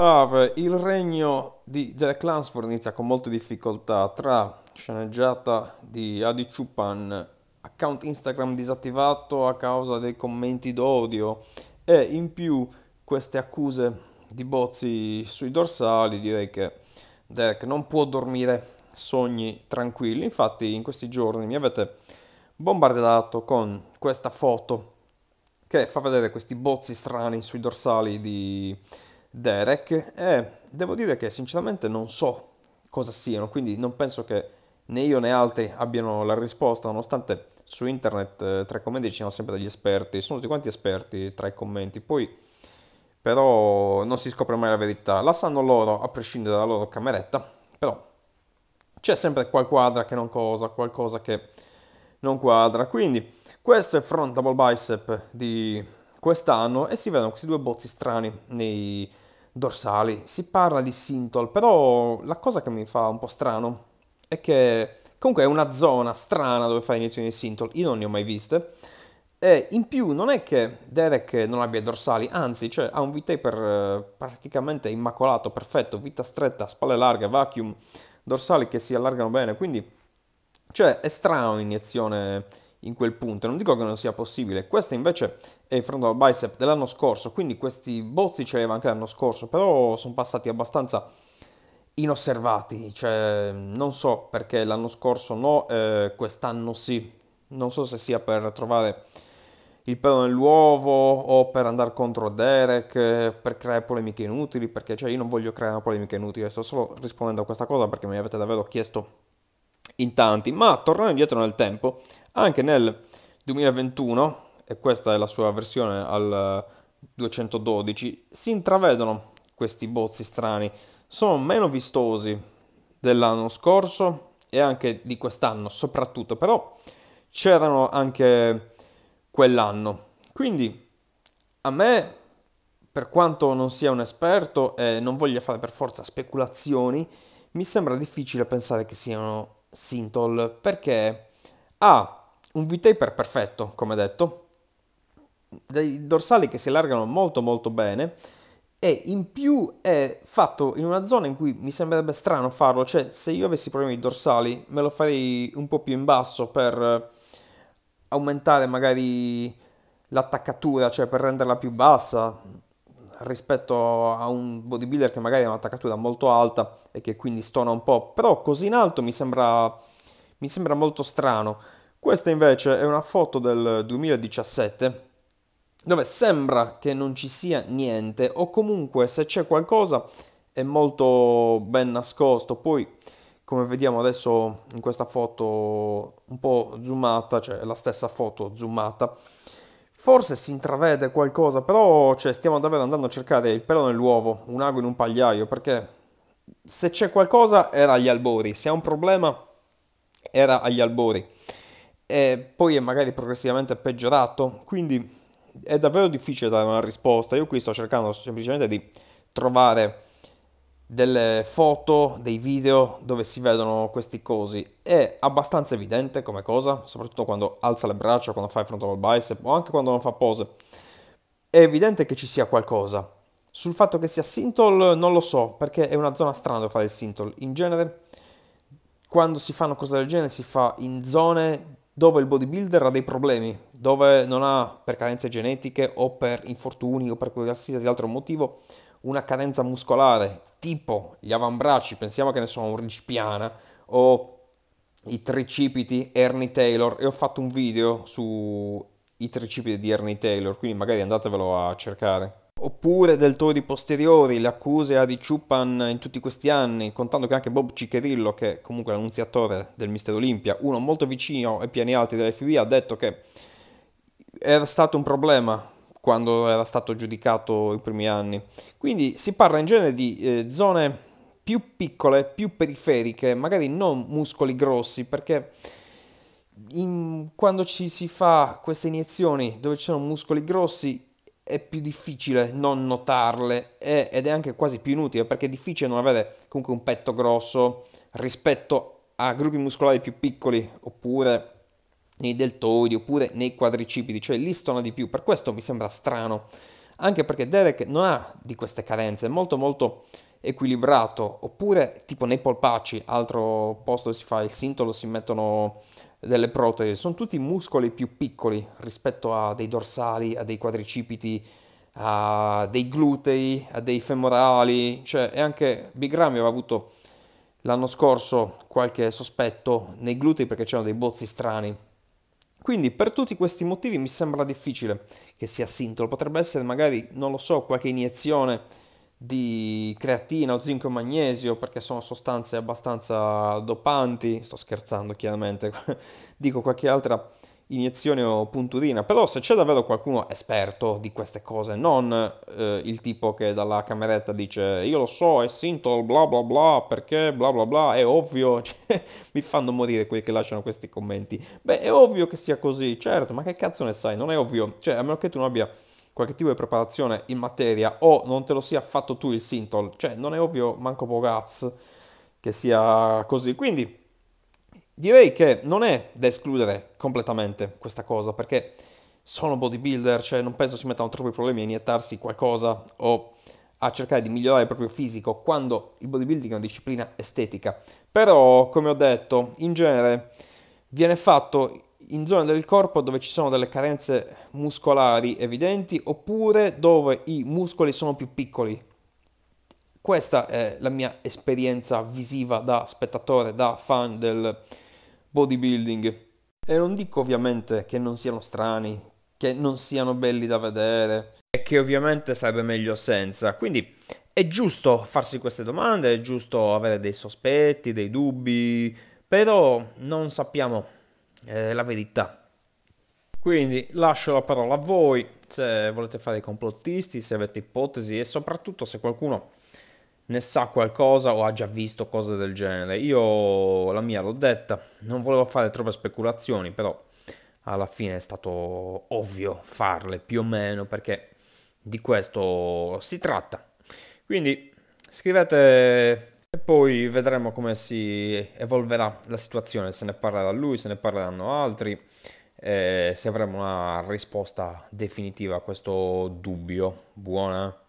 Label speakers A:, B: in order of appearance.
A: Allora, ah, il regno di, della Lansford inizia con molte difficoltà tra sceneggiata di Adi Chupan, account Instagram disattivato a causa dei commenti d'odio e in più queste accuse di Bozzi sui dorsali, direi che Derek non può dormire sogni tranquilli. Infatti in questi giorni mi avete bombardato con questa foto che fa vedere questi bozzi strani sui dorsali di Derek e devo dire che sinceramente non so cosa siano, quindi non penso che né io né altri abbiano la risposta, nonostante su internet eh, tra i commenti ci siano sempre degli esperti, sono tutti quanti esperti tra i commenti, poi però non si scopre mai la verità, la sanno loro a prescindere dalla loro cameretta, però c'è sempre quadra che non cosa, qualcosa che non quadra, quindi questo è front double bicep di quest'anno e si vedono questi due bozzi strani nei dorsali. Si parla di Sintol, però la cosa che mi fa un po' strano è che comunque è una zona strana dove fa iniezioni di Sintol, io non ne ho mai viste. E in più non è che Derek non abbia dorsali, anzi, cioè, ha un V-taper eh, praticamente immacolato, perfetto, vita stretta, spalle larghe, vacuum, dorsali che si allargano bene, quindi cioè, è strano l'iniezione in quel punto. Non dico che non sia possibile, questa invece è il frontal bicep dell'anno scorso, quindi questi bozzi ce l'aveva anche l'anno scorso, però sono passati abbastanza inosservati, cioè non so perché l'anno scorso no, eh, quest'anno sì, non so se sia per trovare il pelo nell'uovo o per andare contro Derek, per creare polemiche inutili, perché cioè, io non voglio creare una polemica inutile, sto solo rispondendo a questa cosa perché mi avete davvero chiesto in tanti, ma tornando indietro nel tempo, anche nel 2021, e questa è la sua versione al 212, si intravedono questi bozzi strani, sono meno vistosi dell'anno scorso e anche di quest'anno soprattutto, però c'erano anche quell'anno. Quindi a me, per quanto non sia un esperto e non voglia fare per forza speculazioni, mi sembra difficile pensare che siano Sintol perché ha un V-taper perfetto, come detto, dei dorsali che si allargano molto molto bene e in più è fatto in una zona in cui mi sembrerebbe strano farlo, cioè se io avessi problemi dorsali me lo farei un po' più in basso per aumentare magari l'attaccatura, cioè per renderla più bassa, rispetto a un bodybuilder che magari ha un'attaccatura molto alta e che quindi stona un po', però così in alto mi sembra, mi sembra molto strano. Questa invece è una foto del 2017 dove sembra che non ci sia niente o comunque se c'è qualcosa è molto ben nascosto. Poi come vediamo adesso in questa foto un po' zoomata, cioè la stessa foto zoomata, Forse si intravede qualcosa, però cioè, stiamo davvero andando a cercare il pelo nell'uovo, un ago in un pagliaio, perché se c'è qualcosa era agli albori, se ha un problema era agli albori. E poi è magari progressivamente peggiorato, quindi è davvero difficile dare una risposta. Io qui sto cercando semplicemente di trovare delle foto, dei video dove si vedono questi cosi. È abbastanza evidente come cosa, soprattutto quando alza le braccia, quando fa il frontal bicep o anche quando non fa pose. È evidente che ci sia qualcosa. Sul fatto che sia Sintol non lo so, perché è una zona strana dove fare il Sintol. In genere, quando si fanno cose del genere, si fa in zone dove il bodybuilder ha dei problemi, dove non ha per carenze genetiche o per infortuni o per qualsiasi altro motivo una cadenza muscolare tipo gli avambracci, pensiamo che ne sono un ridge piana o i tricipiti Ernie Taylor e ho fatto un video sui tricipiti di Ernie Taylor, quindi magari andatevelo a cercare. Oppure deltoidi posteriori, le accuse a Di Ciupan in tutti questi anni, contando che anche Bob Ciccherillo, che è comunque l'annunziatore del Mister Olimpia, uno molto vicino ai piani alti della FB, ha detto che era stato un problema quando era stato giudicato i primi anni. Quindi si parla in genere di eh, zone più piccole, più periferiche, magari non muscoli grossi, perché in, quando ci si fa queste iniezioni dove ci sono muscoli grossi è più difficile non notarle è, ed è anche quasi più inutile perché è difficile non avere comunque un petto grosso rispetto a gruppi muscolari più piccoli oppure nei deltoidi oppure nei quadricipiti, cioè lì stona di più, per questo mi sembra strano, anche perché Derek non ha di queste carenze, è molto molto equilibrato, oppure tipo nei polpacci, altro posto dove si fa il sintolo, si mettono delle protesi, sono tutti muscoli più piccoli rispetto a dei dorsali, a dei quadricipiti, a dei glutei, a dei femorali, cioè e anche Big Ramy aveva avuto l'anno scorso qualche sospetto nei glutei perché c'erano dei bozzi strani quindi per tutti questi motivi mi sembra difficile che sia sintolo, potrebbe essere magari, non lo so, qualche iniezione di creatina o zinco e magnesio perché sono sostanze abbastanza dopanti, sto scherzando chiaramente, dico qualche altra iniezione o punturina, però se c'è davvero qualcuno esperto di queste cose, non eh, il tipo che dalla cameretta dice io lo so, è Sintol, bla bla bla, perché bla bla bla, è ovvio, cioè, mi fanno morire quelli che lasciano questi commenti. Beh, è ovvio che sia così, certo, ma che cazzo ne sai, non è ovvio, cioè a meno che tu non abbia qualche tipo di preparazione in materia o non te lo sia fatto tu il Sintol, cioè non è ovvio manco Bogaz che sia così, quindi Direi che non è da escludere completamente questa cosa, perché sono bodybuilder, cioè non penso si mettano troppi problemi a iniettarsi qualcosa o a cercare di migliorare il proprio fisico quando il bodybuilding è una disciplina estetica. Però, come ho detto, in genere viene fatto in zone del corpo dove ci sono delle carenze muscolari evidenti oppure dove i muscoli sono più piccoli. Questa è la mia esperienza visiva da spettatore, da fan del bodybuilding. E non dico ovviamente che non siano strani, che non siano belli da vedere e che ovviamente sarebbe meglio senza. Quindi è giusto farsi queste domande, è giusto avere dei sospetti, dei dubbi, però non sappiamo eh, la verità. Quindi lascio la parola a voi se volete fare i complottisti, se avete ipotesi e soprattutto se qualcuno ne sa qualcosa o ha già visto cose del genere. Io la mia l'ho detta, non volevo fare troppe speculazioni, però alla fine è stato ovvio farle più o meno perché di questo si tratta. Quindi scrivete e poi vedremo come si evolverà la situazione, se ne parlerà lui, se ne parleranno altri, eh, se avremo una risposta definitiva a questo dubbio. Buona.